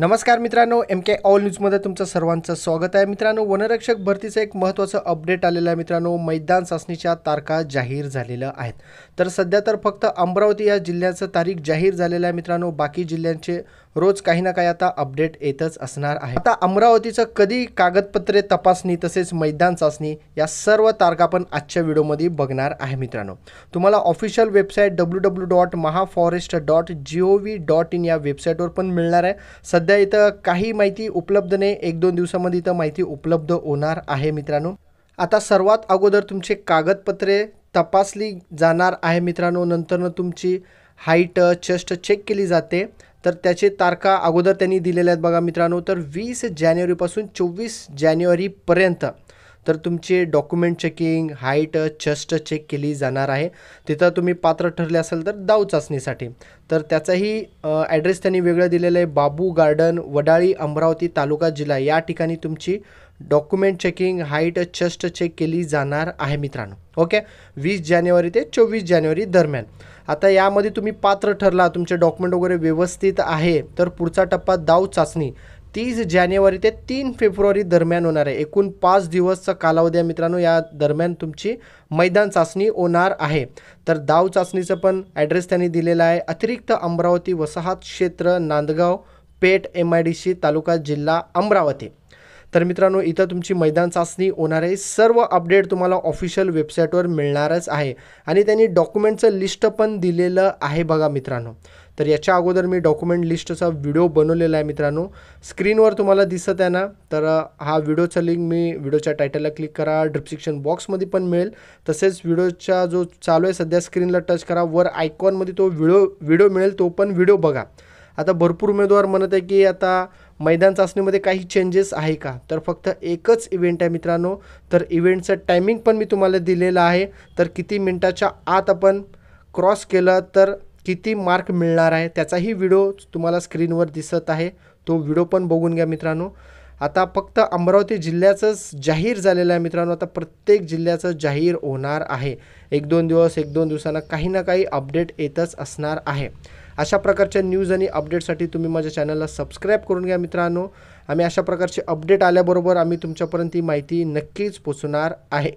नमस्कार मित्रांनो एम के ऑल न्यूजमध्ये तुमचं सर्वांचं स्वागत आहे मित्रांनो वनरक्षक भरतीचं एक महत्त्वाचं अपडेट आलेलं आहे मित्रांनो मैदान चाचणीच्या तारखा जाहीर झालेल्या आहेत तर सध्या तर फक्त अमरावती या जिल्ह्याचं तारीख जाहीर झालेलं आहे मित्रांनो बाकी जिल्ह्यांचे रोज काही ना काही आता अपडेट येतच असणार आहे आता अमरावतीचं कधी कागदपत्रे तपासणी तसेच मैदान चाचणी या सर्व तारखा पण आजच्या व्हिडिओमध्ये बघणार आहे मित्रांनो तुम्हाला official website W W dot mahaforest dot G O V dot in या वेबसाईटवर पण मिळणार आहे सध्या सध्या इथं काही माहिती उपलब्ध नाही एक दोन दिवसामध्ये इथं माहिती उपलब्ध होणार आहे मित्रांनो आता सर्वात अगोदर तुमचे कागदपत्रे तपासली जाणार आहे मित्रांनो नंतरनं तुमची हाईट चेस्ट चेक केली जाते तर त्याचे तारखा अगोदर त्यांनी दिलेल्या आहेत बघा मित्रांनो तर वीस जानेवारीपासून चोवीस जानेवारीपर्यंत तर तुमचे document checking height chest check केली जाणार आहे तिथं तुम्ही पात्र ठरले असेल तर दाव चाचणीसाठी तर त्याचाही ॲड्रेस त्यांनी वेगळं दिलेलं आहे बाबू गार्डन वडाळी अमरावती तालुका जिल्हा या ठिकाणी तुमची document checking height chest check केली जाणार आहे मित्रांनो ओके वीस जानेवारी ते चोवीस जानेवारी दरम्यान आता यामध्ये तुम्ही पात्र ठरला तुमचे डॉक्युमेंट वगैरे व्यवस्थित आहे तर पुढचा टप्पा दाव चाचणी तीस जानेवारी ते तीन फेब्रुवारी दरम्यान होणार आहे एकूण पाच दिवसचा कालावधी मित्रांनो या दरम्यान तुमची मैदान चाचणी होणार आहे तर दाव चाचणीचं पण ॲड्रेस त्यांनी दिलेला आहे अतिरिक्त अमरावती वसाहत क्षेत्र Nandgaon Peth M I D C taluka जिल्हा अमरावती तर मित्रांनो इथं तुमची मैदान चाचणी होणार आहे सर्व अपडेट तुम्हाला ऑफिशियल वेबसाईटवर मिळणारच आहे आणि त्यांनी डॉक्युमेंटचं लिस्ट पण दिलेलं आहे बघा मित्रांनो तर याच्या अगोदर मी डॉक्युमेंट लिस्टचा व्हिडिओ बनवलेला आहे मित्रांनो स्क्रीनवर तुम्हाला दिसत आहे ना तर हा व्हिडिओचा लिंक मी व्हिडिओच्या टायटलला क्लिक करा डिस्क्रिप्शन बॉक्समध्ये पण मिळेल तसेच व्हिडिओचा जो चालू आहे सध्या स्क्रीनला टच करा वर आयकॉनमध्ये तो व्हिडिओ व्हिडिओ मिळेल तो पण व्हिडिओ बघा आता भरपूर उमेदवार म्हणत आहे की आता मैदान चाचणीमध्ये काही चेंजेस आहे का तर फक्त एकच इव्हेंट आहे मित्रांनो तर इव्हेंटचं टायमिंग पण मी तुम्हाला दिलेलं आहे तर किती मिनटाच्या आत आपण क्रॉस केलं तर किती मार्क मिळणार आहे त्याचाही व्हिडिओ तुम्हाला स्क्रीनवर दिसत आहे तो व्हिडिओ पण बघून घ्या मित्रांनो आता फक्त अमरावती जिल्ह्याचंच जाहीर झालेलं आहे मित्रांनो आता प्रत्येक जिल्ह्याचं जाहीर होणार आहे एक दोन दिवस एक दोन दिवसांना काही ना काही अपडेट येतच असणार आहे अशा प्रकारच्या न्यूज आणि अपडेटसाठी तुम्ही माझ्या चॅनलला सबस्क्राईब करून घ्या मित्रांनो आम्ही अशा प्रकारचे अपडेट आल्याबरोबर आम्ही तुमच्यापर्यंत ही माहिती नक्कीच पोचणार आहे